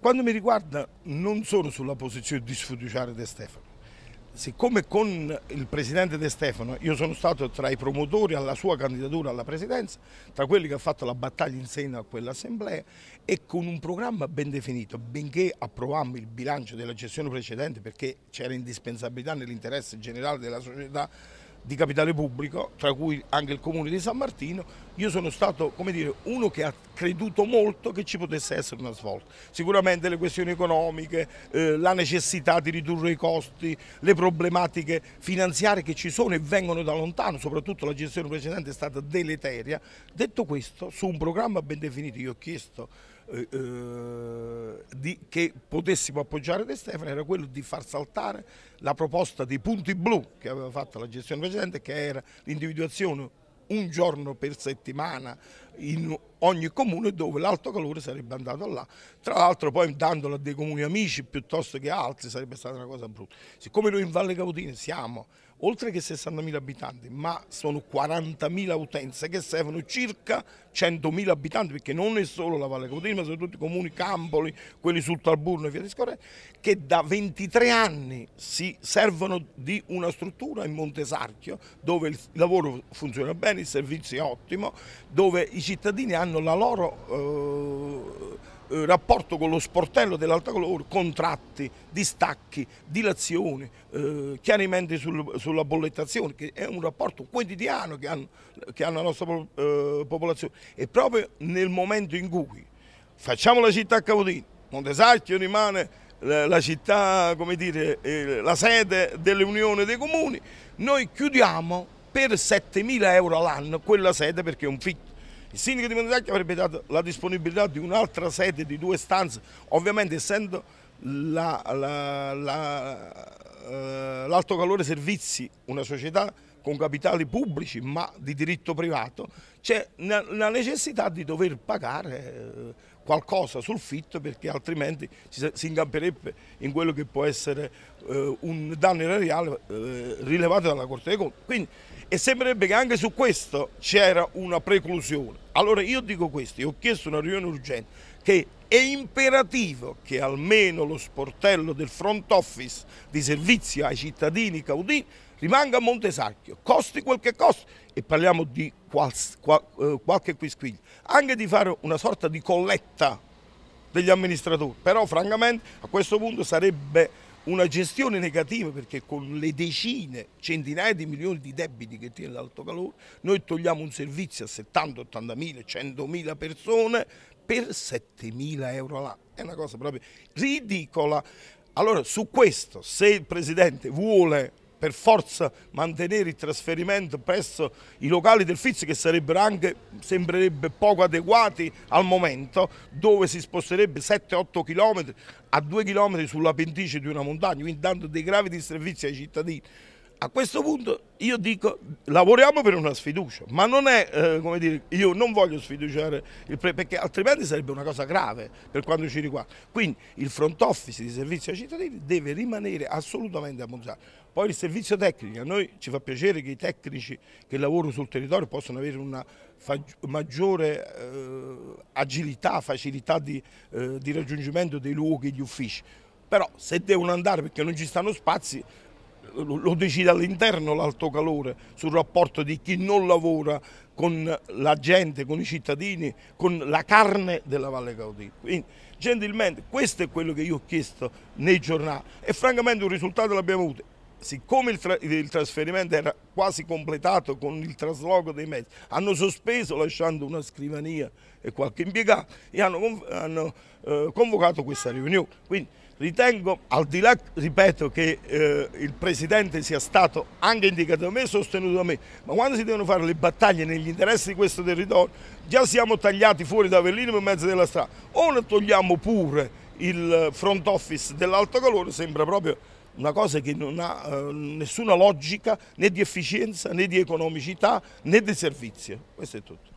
Per quanto mi riguarda non sono sulla posizione di sfiduciare De Stefano. Siccome con il presidente De Stefano io sono stato tra i promotori alla sua candidatura alla presidenza, tra quelli che ha fatto la battaglia in seno a quell'assemblea e con un programma ben definito, benché approvammo il bilancio della gestione precedente perché c'era indispensabilità nell'interesse generale della società di capitale pubblico, tra cui anche il comune di San Martino, io sono stato dire, uno che ha creduto molto che ci potesse essere una svolta. Sicuramente le questioni economiche, eh, la necessità di ridurre i costi, le problematiche finanziarie che ci sono e vengono da lontano, soprattutto la gestione precedente è stata deleteria. Detto questo, su un programma ben definito io ho chiesto eh, eh di, che potessimo appoggiare De Stefano era quello di far saltare la proposta dei punti blu che aveva fatto la gestione precedente che era l'individuazione un giorno per settimana in ogni comune dove l'alto calore sarebbe andato là. Tra l'altro poi dandolo a dei comuni amici piuttosto che altri sarebbe stata una cosa brutta. Siccome noi in Valle Caudine siamo oltre che 60.000 abitanti, ma sono 40.000 utenze che servono circa 100.000 abitanti, perché non è solo la Valle Codina, ma sono tutti i comuni Campoli, quelli sul Talburno e via discorrendo, che da 23 anni si servono di una struttura in Montesarchio dove il lavoro funziona bene, il servizio è ottimo, dove i cittadini hanno la loro... Eh, eh, rapporto con lo sportello dell'alta colore, contratti, distacchi, dilazioni, eh, chiarimenti sul, sulla bollettazione, che è un rapporto quotidiano che, hanno, che ha la nostra eh, popolazione. E proprio nel momento in cui facciamo la città a Cavodino, Montesacchio rimane la città, come dire, eh, la sede dell'Unione dei Comuni, noi chiudiamo per 7.000 euro all'anno quella sede perché è un ficchio. Il sindaco di Montecchio avrebbe dato la disponibilità di un'altra sede di due stanze, ovviamente essendo l'alto la, la, la, eh, calore servizi una società con capitali pubblici ma di diritto privato, c'è la necessità di dover pagare eh, qualcosa sul fitto perché altrimenti si ingamperebbe in quello che può essere eh, un danno erariale eh, rilevato dalla Corte dei Conti. Quindi, e sembrerebbe che anche su questo c'era una preclusione. Allora io dico questo, io ho chiesto una riunione urgente che è imperativo che almeno lo sportello del front office di servizio ai cittadini caudini rimanga a Montesacchio, costi quel che costi, e parliamo di quals, qual, eh, qualche quisquiglio, anche di fare una sorta di colletta degli amministratori, però francamente a questo punto sarebbe una gestione negativa perché con le decine, centinaia di milioni di debiti che tiene l'alto calore, noi togliamo un servizio a 70, 80 mila, 100 mila persone per 7 mila euro l'anno. È una cosa proprio ridicola. Allora su questo se il Presidente vuole per forza mantenere il trasferimento presso i locali del Fizz che sarebbero anche, sembrerebbe poco adeguati al momento, dove si sposterebbe 7-8 km a 2 km sulla pendice di una montagna, quindi dando dei gravi disservizi ai cittadini. A questo punto io dico lavoriamo per una sfiducia, ma non è eh, come dire, io non voglio sfiduciare il pre, perché altrimenti sarebbe una cosa grave per quanto ci riguarda. Quindi il front office di servizio ai cittadini deve rimanere assolutamente a Monzano. Poi il servizio tecnico, a noi ci fa piacere che i tecnici che lavorano sul territorio possano avere una maggiore eh, agilità, facilità di, eh, di raggiungimento dei luoghi, gli uffici. Però se devono andare perché non ci stanno spazi, lo decide all'interno l'alto calore sul rapporto di chi non lavora con la gente, con i cittadini, con la carne della Valle Caudì. Quindi, gentilmente, questo è quello che io ho chiesto nei giornali e francamente un risultato l'abbiamo avuto siccome il, tra il, trasferimento era quasi completato con il trasloco dei mezzi, hanno sospeso lasciando una scrivania e qualche impiegato e hanno, hanno eh, convocato questa riunione. Quindi ritengo, al di là, ripeto, che eh, il Presidente sia stato anche indicato da me e sostenuto da me, ma quando si devono fare le battaglie negli interessi di questo territorio, già siamo tagliati fuori da Avellino per mezzo della strada, o ne togliamo pure il front office dell'alto calore sembra proprio una cosa che non ha eh, nessuna logica né di efficienza né di economicità né di servizio. Questo è tutto.